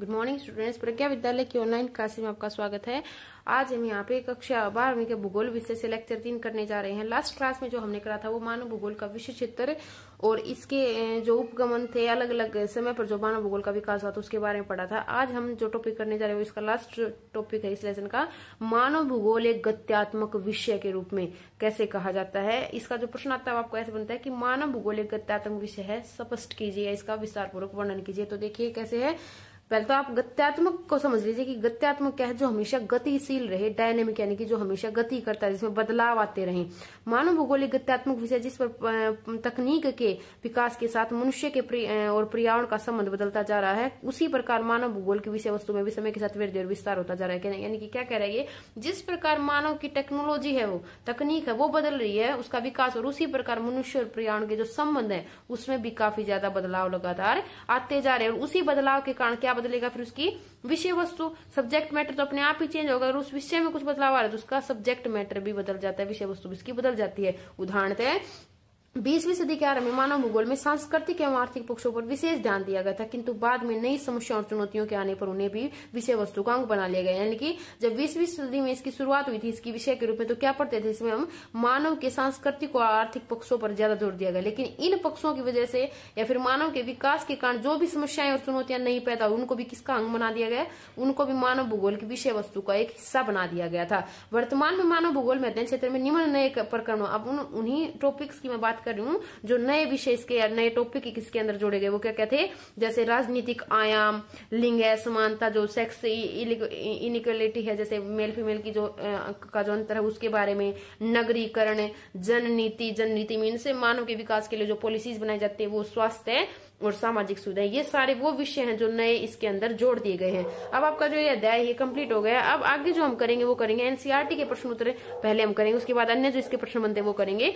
good morning students प्रज्ञा विद्यालय की online class में आपका स्वागत है आज हम यहाँ पे कक्षा बारहवीं के भूगोल विषय से लेक्चर तीन करने जा रहे हैं लास्ट क्लास में जो हमने करा था वो मानव भूगोल का विश्व क्षेत्र और इसके जो उपगमन थे अलग अलग समय पर जो मानव भूगोल का विकास हुआ था उसके बारे में पढ़ा था आज हम जो टॉपिक करने जा रहे हैं इसका लास्ट टॉपिक है इस लेसन का मानव भूगोल एक गत्यात्मक विषय के रूप में कैसे कहा जाता है इसका जो प्रश्न आता है आपको ऐसे बनता है कि मानव भूगोल एक गत्यात्मक विषय है स्पष्ट कीजिए इसका विस्तार पूर्वक वर्णन कीजिए तो देखिए कैसे है पहले तो आप गत्यात्मक को समझ लीजिए कि गत्यात्मक क्या है जो हमेशा गतिशील रहे डायनेमिक यानी कि जो हमेशा गति करता है जिसमें बदलाव आते रहे मानव भूगोलिक गत्यात्मक विषय जिस पर तकनीक के विकास के साथ मनुष्य के और पर्यावरण का संबंध बदलता जा रहा है उसी प्रकार मानव भूगोल की विषय वस्तु में भी समय के साथ वृद्धि और विस्तार होता जा रहा है यानी कि क्या कह रहा है जिस प्रकार मानव की टेक्नोलॉजी है वो तकनीक है वो बदल रही है उसका विकास और उसी प्रकार मनुष्य और पर्यावरण के जो संबंध है उसमें भी काफी ज्यादा बदलाव लगातार आते जा रहे हैं और उसी बदलाव के कारण क्या बदलेगा फिर उसकी विषय वस्तु सब्जेक्ट मैटर तो अपने आप ही चेंज होगा अगर उस विषय में कुछ बदलाव आ रहा है तो उसका सब्जेक्ट मैटर भी बदल जाता है विषय वस्तु भी इसकी बदल जाती है उदाहरण बीसवीं सदी के आरंभ में मानव भूगोल में सांस्कृतिक एवं आर्थिक पक्षों पर विशेष ध्यान दिया गया था किंतु बाद में नई समस्याओं और चुनौतियों के आने पर उन्हें भी विषय वस्तु का अंग बना लिया गया यानी कि जब बीसवीं सदी में इसकी शुरुआत हुई थी इसकी विषय के रूप में तो क्या पढ़ते थे इसमें हम मानव के सांस्कृतिक और आर्थिक पक्षों पर ज्यादा जोर दिया गया लेकिन इन पक्षों की वजह से या फिर मानव के विकास के कारण जो भी समस्याएं और चुनौतियां नहीं पैदा उनको भी किसका अंग बना दिया गया उनको भी मानव भूगोल की विषय वस्तु का एक हिस्सा बना दिया गया था वर्तमान में मानव भूगोल में अध्ययन क्षेत्र में निम्न नए प्रकरणों अब उन्हीं टॉपिक्स की मैं बात कर रही हूँ जो नए विषय के नए टॉपिक किसके अंदर जोड़े गए वो क्या क्या थे जैसे राजनीतिक आयाम लिंग है समानता जो सेक्स इनिक्वलिटी है जैसे मेल फीमेल की जो का जो अंतर है उसके बारे में नगरीकरण जन नीति जन नीति में मानव के विकास के लिए जो पॉलिसीज बनाई जाती है वो स्वास्थ्य और सामाजिक सुविधाएं ये सारे वो विषय हैं जो नए इसके अंदर जोड़ दिए गए हैं अब आपका जो ये अध्याय ये कंप्लीट हो गया अब आगे जो हम करेंगे वो करेंगे एनसीआरटी e के प्रश्न उत्तर पहले हम करेंगे उसके बाद अन्य जो इसके प्रश्न बनते हैं वो करेंगे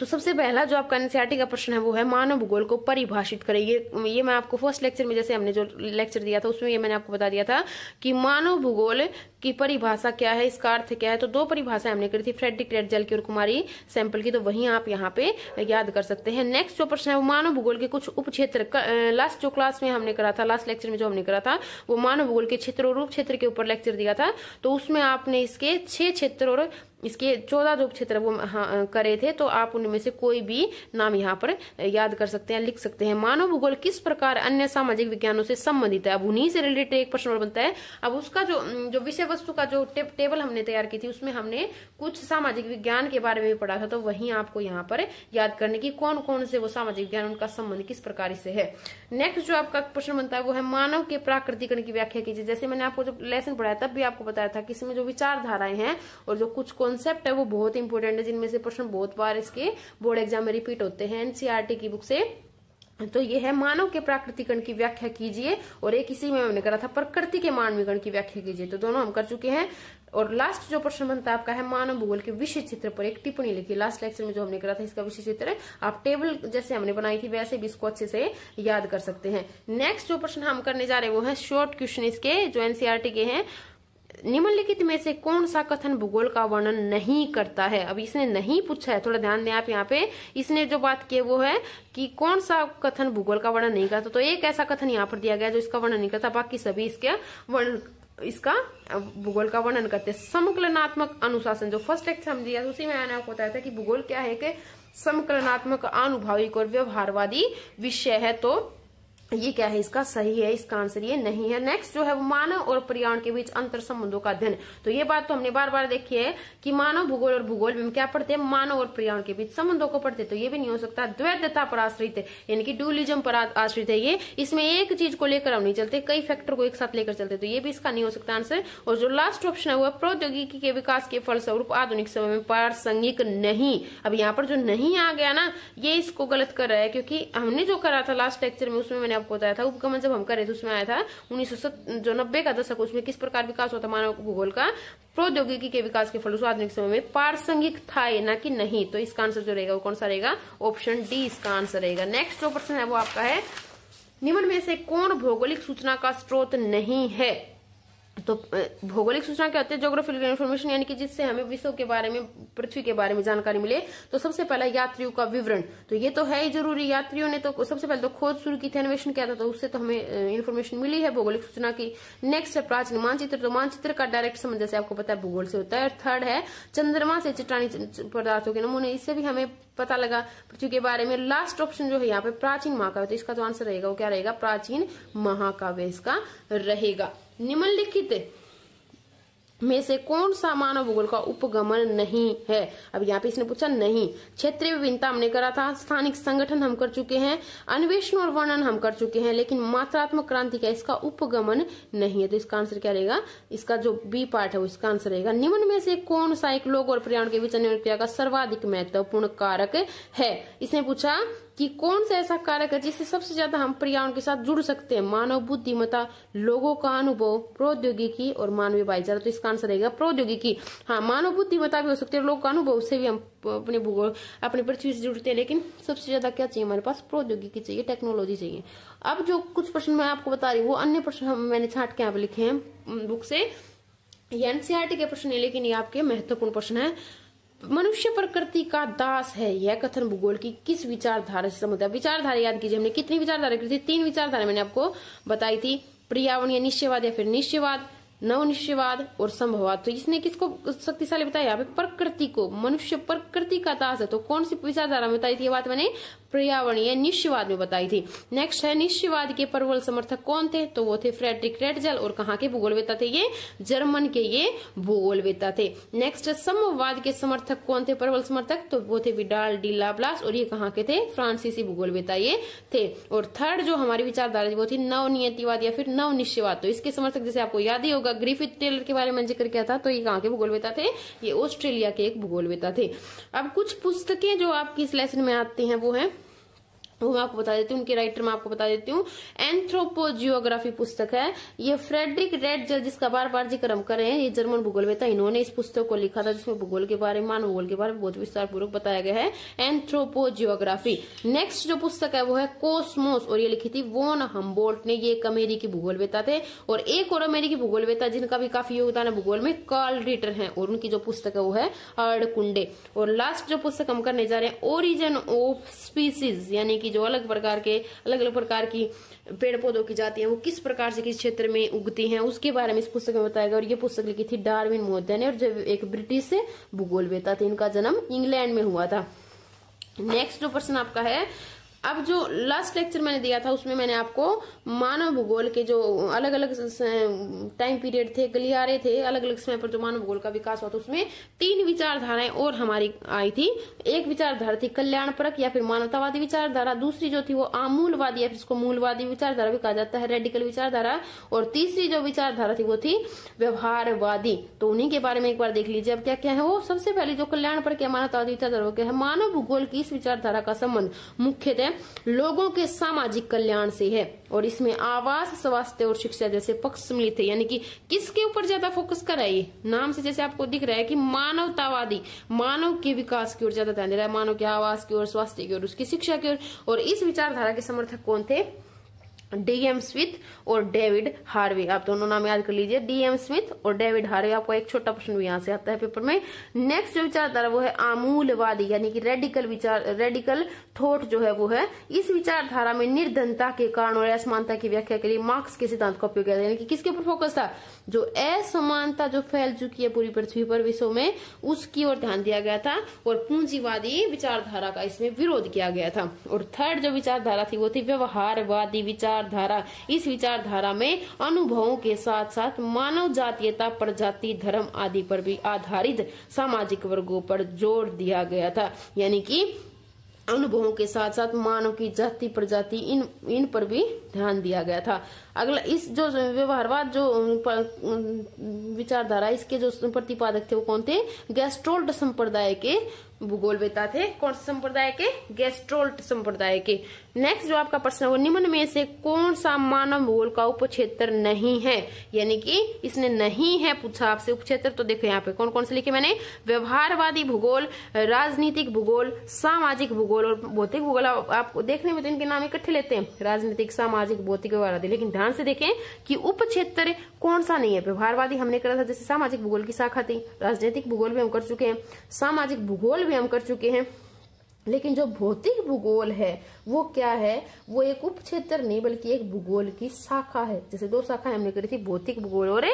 तो सबसे पहला जो आपका एनसीआरटी का प्रश्न है वो है मानव भूगोल को परिभाषित करें ये ये मैं आपको फर्स्ट लेक्चर में जैसे हमने जो लेक्चर दिया था उसमें ये मैंने आपको बता दिया था कि मानव भूगोल की परिभाषा क्या है इसका अर्थ क्या है तो दो परिभाषाएं हमने करी थी फ्रेडरिक रेडजल की और कुमारी सैंपल की तो वही आप यहाँ पे याद कर सकते हैं नेक्स्ट जो प्रश्न है वो मानव भूगोल के कुछ उप क्षेत्र लास्ट जो क्लास में हमने करा था लास्ट लेक्चर में जो हमने करा था वो मानव भूगोल के क्षेत्र और उप क्षेत्र के ऊपर लेक्चर दिया था तो उसमें आपने इसके छह क्षेत्र और इसके चौदह जो क्षेत्र वो हाँ, करे थे तो आप उनमें से कोई भी नाम यहाँ पर याद कर सकते हैं लिख सकते हैं मानव भूगोल किस प्रकार अन्य सामाजिक विज्ञानों से संबंधित है अब उन्हीं से रिलेटेड एक प्रश्न बनता है अब उसका जो जो विषय वस्तु का जो टे, टेबल हमने तैयार की थी उसमें हमने कुछ सामाजिक विज्ञान के बारे में भी पढ़ा था तो वही आपको यहाँ पर याद करने की कौन कौन से वो सामाजिक विज्ञान उनका संबंध किस प्रकार से है नेक्स्ट जो आपका प्रश्न बनता है वो है मानव के प्राकृतिकरण की व्याख्या कीजिए जैसे मैंने आपको जब लेसन पढ़ाया तब भी आपको बताया था कि इसमें जो विचारधाराएं हैं और जो कुछ कॉन्सेप्ट है वो बहुत इंपॉर्टेंट है जिनमें से प्रश्न बहुत बार इसके बोर्ड एग्जाम में रिपीट होते हैं एनसीआरटी e की बुक से तो ये है मानव के प्राकृतिकरण की व्याख्या कीजिए और एक इसी में हमने करा था प्रकृति के मानवीकरण की व्याख्या कीजिए तो दोनों हम कर चुके हैं और लास्ट जो प्रश्न बनता है आपका है मानव भूगोल के विषय चित्र पर एक टिप्पणी लिखी लास्ट लेक्चर में जो हमने करा था इसका विषय चित्र आप टेबल जैसे हमने बनाई थी वैसे भी इसको अच्छे से याद कर सकते हैं नेक्स्ट जो प्रश्न हम करने जा रहे हैं वो है शॉर्ट क्वेश्चन इसके जो एनसीआरटी e के हैं निम्नलिखित में से कौन सा कथन भूगोल का वर्णन नहीं करता है अब इसने नहीं पूछा है थोड़ा ध्यान दें आप यहाँ पे इसने जो बात की वो है कि कौन सा कथन भूगोल का वर्णन नहीं करता तो एक ऐसा कथन यहाँ पर दिया गया जो इसका वर्णन नहीं करता बाकी सभी इसके वर्णन इसका भूगोल का वर्णन करते हैं समकलनात्मक अनुशासन जो फर्स्ट हम दिया उसी में आपको बताया था कि भूगोल क्या है कि समकलनात्मक अनुभाविक और व्यवहारवादी विषय है तो ये क्या है इसका सही है इसका आंसर ये नहीं है नेक्स्ट जो है वो मानव और पर्यावरण के बीच अंतर संबंधों का अध्ययन तो ये बात तो हमने बार बार देखी है कि मानव भूगोल और भूगोल में क्या पढ़ते हैं मानव और पर्यावरण के बीच संबंधों को पढ़ते तो ये भी नहीं हो सकता द्वैधता पर आश्रित है यानी कि डूलिज्म पर आश्रित है ये इसमें एक चीज को लेकर हम नहीं चलते कई फैक्टर को एक साथ लेकर चलते तो ये भी इसका नहीं हो सकता आंसर और जो लास्ट ऑप्शन है वो प्रौद्योगिकी के विकास के फलस्वरूप आधुनिक समय में प्रासंगिक नहीं अब यहाँ पर जो नहीं आ गया ना ये इसको गलत कर रहा है क्योंकि हमने जो करा था लास्ट लेक्चर में उसमें मैंने आपको बताया था उपगमन जब हम कर रहे थे उसमें आया था उन्नीस जो नब्बे का दशक उसमें किस प्रकार विकास होता मानव भूगोल का प्रौद्योगिकी के विकास के फलस्व आधुनिक समय में पारसंगिक था ना कि नहीं तो इसका आंसर जो रहेगा वो कौन सा रहेगा ऑप्शन डी इसका आंसर रहेगा नेक्स्ट जो प्रश्न है वो आपका है निम्न में से कौन भौगोलिक सूचना का स्रोत नहीं है तो भौगोलिक सूचना क्या होती है ज्योग्राफिकल इन्फॉर्मेशन यानी कि जिससे हमें विश्व के बारे में पृथ्वी के बारे में जानकारी मिले तो सबसे पहला यात्रियों का विवरण तो ये तो है ही जरूरी यात्रियों ने तो सबसे पहले तो खोज शुरू की थी अन्वेषण किया था तो उससे तो हमें इन्फॉर्मेशन मिली है भौगोलिक सूचना की नेक्स्ट है प्राचीन मानचित्र तो मानचित्र का डायरेक्ट संबंध जैसे आपको पता है भूगोल से होता है और थर्ड है चंद्रमा से चट्टानी पदार्थों के नमूने इससे भी हमें पता लगा पृथ्वी के बारे में लास्ट ऑप्शन जो है यहाँ पे प्राचीन महाकाव्य तो इसका जो तो आंसर रहेगा वो क्या रहेगा प्राचीन महाकाव्य इसका रहेगा निम्नलिखित में से कौन सा मानव भूगोल का उपगमन नहीं है अब यहाँ पे इसने पूछा नहीं क्षेत्रीय विभिन्नता हमने करा था स्थानिक संगठन हम कर चुके हैं अन्वेषण और वर्णन हम कर चुके हैं लेकिन मात्रात्मक क्रांति का इसका उपगमन नहीं है तो इसका आंसर क्या रहेगा इसका जो बी पार्ट है वो इसका आंसर रहेगा निम्न में से कौन सा एक लोग और पर्यावरण के बीच क्रिया का सर्वाधिक महत्वपूर्ण कारक है इसने पूछा कि कौन सा ऐसा कारक है जिससे सबसे ज्यादा हम पर्यावरण के साथ जुड़ सकते हैं मानव बुद्धिमता लोगों का अनुभव प्रौद्योगिकी और मानवीय भाईचारा तो इसका आंसर रहेगा प्रौद्योगिकी हाँ मानव बुद्धिमता भी हो सकती है लोगों का अनुभव से भी हम अपने भूगोल अपने पृथ्वी से जुड़ते हैं लेकिन सबसे ज्यादा क्या चाहिए हमारे पास प्रौद्योगिकी चाहिए टेक्नोलॉजी चाहिए अब जो कुछ प्रश्न मैं आपको बता रही हूँ वो अन्य प्रश्न मैंने छाट के यहाँ पे लिखे हैं बुक से एनसीआरटी e के प्रश्न है लेकिन ये आपके महत्वपूर्ण प्रश्न है मनुष्य प्रकृति का दास है यह कथन भूगोल की किस विचारधारा से संबंधित है विचारधारा याद कीजिए हमने कितनी विचारधारा की थी तीन विचारधारा मैंने आपको बताई थी या निश्चयवाद या फिर निश्चयवाद नव निश्चयवाद और संभववाद तो इसने किसको शक्तिशाली बताया प्रकृति को मनुष्य प्रकृति का दास है तो कौन सी विचारधारा में बताई थी ये बात मैंने पर्यावरणीय निश्चयवाद में बताई थी नेक्स्ट है निश्चयवाद के प्रबल समर्थक कौन थे तो वो थे फ्रेडरिक रेडजल और कहा के भूगोलवेता थे ये जर्मन के ये भूगोलवेता थे नेक्स्ट समवाद के समर्थक कौन थे प्रबल समर्थक तो वो थे विडाल डी लाब्लास और ये कहाँ के थे फ्रांसीसी भूगोलवेता ये थे और थर्ड जो हमारी विचारधारा थी वो थी नवनियतिवाद या फिर नवनिश्चयवाद तो इसके समर्थक जैसे आपको याद ही होगा ग्रिफिथ टेलर के बारे में जिक्र किया था तो ये कहा के भूगोलवेता थे ये ऑस्ट्रेलिया के एक भूगोलवेता थे अब कुछ पुस्तकें जो आपकी इस लेसन में आती हैं वो है वो तो मैं आपको बता देती हूँ उनके राइटर मैं आपको बता देती हूँ एंथ्रोपोजियोग्राफी पुस्तक है ये फ्रेडरिक रेड जल जिसका बार बार जिक्र हम कर रहे हैं ये जर्मन भूगोल में था इन्होंने इस पुस्तक को लिखा था जिसमें भूगोल के बारे में मानव भूगोल के बारे में बहुत विस्तार पूर्वक बताया गया है एंथ्रोपोजियोग्राफी नेक्स्ट जो पुस्तक है वो है कोसमोस और ये लिखी थी वोन हम्बोल्ट ने ये एक अमेरिकी भूगोल वेता थे और एक और अमेरिकी भूगोलवेता जिनका भी काफी योगदान है भूगोल में कार्ल रिटर है और उनकी जो पुस्तक है वो है अर्ड कुंडे और लास्ट जो पुस्तक हम करने जा रहे हैं ओरिजन ऑफ स्पीसीज यानी कि की जो अलग प्रकार के अलग अलग प्रकार की पेड़ पौधों की जाती है वो किस प्रकार से किस क्षेत्र में उगती हैं उसके बारे में इस पुस्तक में बताया गया और ये पुस्तक लिखी थी डार्विन मोहद्य ने और जो एक ब्रिटिश भूगोल वेता थे इनका जन्म इंग्लैंड में हुआ था नेक्स्ट जो प्रश्न आपका है अब जो लास्ट लेक्चर मैंने दिया था उसमें मैंने आपको मानव भूगोल के जो अलग अलग टाइम पीरियड थे गलियारे थे अलग अलग समय पर जो मानव भूगोल का विकास हुआ था उसमें तीन विचारधाराएं और हमारी आई थी एक विचारधारा थी कल्याणपरक या फिर मानवतावादी विचारधारा दूसरी जो थी वो आमूलवादी या फिर उसको मूलवादी विचारधारा भी कहा जाता है रेडिकल विचारधारा और तीसरी जो विचारधारा थी वो थी व्यवहारवादी तो उन्हीं के बारे में एक बार देख लीजिए अब क्या क्या है वो सबसे पहले जो कल्याण या मानवतावादी विचारधारा है मानव भूगोल की इस विचारधारा का संबंध मुख्यतः है लोगों के सामाजिक कल्याण से है और इसमें आवास स्वास्थ्य और शिक्षा जैसे पक्ष सम्मिलित है यानी कि किसके ऊपर ज्यादा फोकस करा ये नाम से जैसे आपको दिख रहा है कि मानवतावादी मानव के विकास की ओर ज्यादा ध्यान दे रहा है मानव के आवास की ओर स्वास्थ्य की ओर उसकी शिक्षा की ओर और इस विचारधारा के समर्थक कौन थे डीएम स्मिथ और डेविड हार्वे आप दोनों नाम याद कर लीजिए डीएम स्मिथ और डेविड हार्वे आपको एक छोटा प्रश्न भी यहां से आता है पेपर में नेक्स्ट जो विचारधारा वो है आमूलवादी यानी कि रेडिकल विचार रेडिकल थॉट जो है वो है इस विचारधारा में निर्धनता के कारण और असमानता की व्याख्या के लिए मार्क्स के सिद्धांत का उपयोग किया यानी कि किसके ऊपर फोकस था जो असमानता जो फैल चुकी है पूरी पृथ्वी पर विश्व में उसकी ओर ध्यान दिया गया था और पूंजीवादी विचारधारा का इसमें विरोध किया गया था और थर्ड जो विचारधारा थी वो थी व्यवहारवादी विचार विचारधारा इस विचारधारा में अनुभवों के साथ साथ मानव जातीयता प्रजाति धर्म आदि पर भी आधारित सामाजिक वर्गों पर जोर दिया गया था यानी कि अनुभवों के साथ साथ मानव की जाति प्रजाति इन इन पर भी ध्यान दिया गया था अगला इस जो व्यवहारवाद जो विचारधारा इसके जो प्रतिपादक थे वो कौन थे गैस्ट्रोल्ड संप्रदाय के भूगोल बेता थे कौन से संप्रदाय के गैस्ट्रोल्ट संप्रदाय के नेक्स्ट जो आपका प्रश्न होगा निम्न में से कौन सा मानव भूगोल का उपक्षेत्र नहीं है यानी कि इसने नहीं है पूछा आपसे उपक्षेत्र तो देखो यहाँ पे कौन कौन से लिखे मैंने व्यवहारवादी भूगोल राजनीतिक भूगोल सामाजिक भूगोल और भौतिक भूगोल आप देखने में तो इनके नाम इकट्ठे लेते हैं राजनीतिक सामाजिक भौतिक व्यवहारवादी लेकिन ध्यान से देखें कि उपक्षेत्र कौन सा नहीं है व्यवहारवादी हमने करा था जैसे सामाजिक भूगोल की शाखा थी राजनीतिक भूगोल भी हम कर चुके हैं सामाजिक भूगोल भी हम कर चुके हैं लेकिन जो भौतिक भूगोल है वो क्या है वो एक उप क्षेत्र नहीं बल्कि एक भूगोल की शाखा है जैसे दो शाखा हमने करी थी भौतिक भूगोल और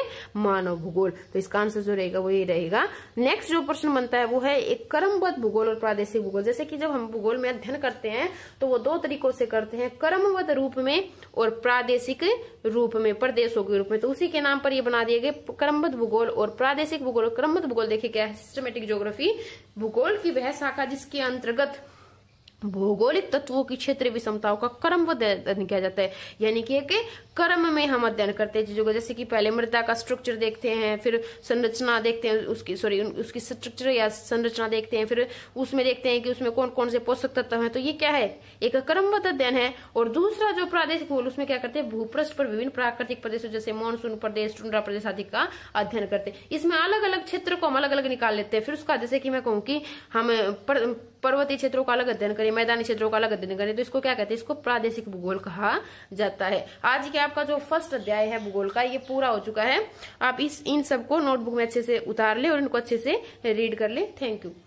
मानव भूगोल तो इसका आंसर जो रहेगा वो ये रहेगा नेक्स्ट जो प्रश्न बनता है वो है एक क्रमबद्ध भूगोल और प्रादेशिक भूगोल जैसे कि जब हम भूगोल में अध्ययन करते हैं तो वो दो तरीकों से करते हैं क्रमबद्ध रूप में और प्रादेशिक रूप में प्रदेशों के रूप में तो उसी के नाम पर ये बना दिए गए क्रमबद्ध भूगोल और प्रादेशिक भूगोल क्रमबद्ध भूगोल देखिए क्या है सिस्टमेटिक ज्योग्राफी भूगोल की वह शाखा जिसके अंतर्गत भौगोलिक तत्वों की क्षेत्रीय विषमताओं का क्रम अध्ययन किया जाता है यानी कि एक कर्म में हम अध्ययन करते हैं चीजों का जैसे कि पहले मृदा का स्ट्रक्चर देखते हैं फिर संरचना देखते हैं उसकी सॉरी उसकी स्ट्रक्चर या संरचना देखते हैं फिर उसमें देखते हैं कि उसमें कौन कौन से पोषक तत्व हैं तो ये क्या है एक क्रमबद्ध अध्ययन है और दूसरा जो प्रादेशिक भूल उसमें क्या करते हैं भूपृष्ठ पर विभिन्न प्राकृतिक प्रदेशों जैसे मानसून प्रदेश टुंडरा प्रदेश आदि का अध्ययन करते हैं इसमें अलग अलग क्षेत्र को हम अलग अलग निकाल लेते हैं फिर उसका जैसे कि मैं कहूँ की हम पर्वतीय क्षेत्रों का अलग अध्ययन करें मैदानी क्षेत्रों का अलग अध्ययन करें तो इसको क्या कहते हैं इसको प्रादेशिक भूगोल कहा जाता है आज के आपका जो फर्स्ट अध्याय है भूगोल का ये पूरा हो चुका है आप इस इन सबको नोटबुक में अच्छे से उतार ले और इनको अच्छे से रीड कर ले थैंक यू